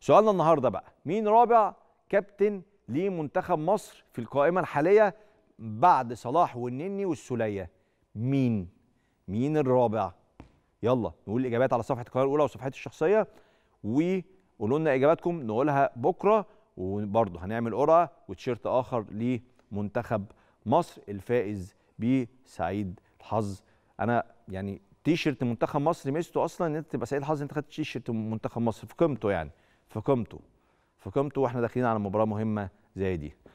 سؤالنا النهارده بقى مين رابع كابتن لمنتخب مصر في القائمه الحاليه بعد صلاح والنني والسوليه مين مين الرابع يلا نقول الاجابات على صفحه القناه الاولى وصفحتي الشخصيه وقولوا لنا اجاباتكم نقولها بكره وبرضه هنعمل قرعه وتيشيرت اخر لمنتخب مصر الفائز بسعيد الحظ انا يعني تيشيرت منتخب مصر ميزته اصلا ان انت تبقى سعيد الحظ انت خدت تيشيرت منتخب مصر في قيمته يعني فقمتوا فقمتوا واحنا داخلين على مباراه مهمه زي دي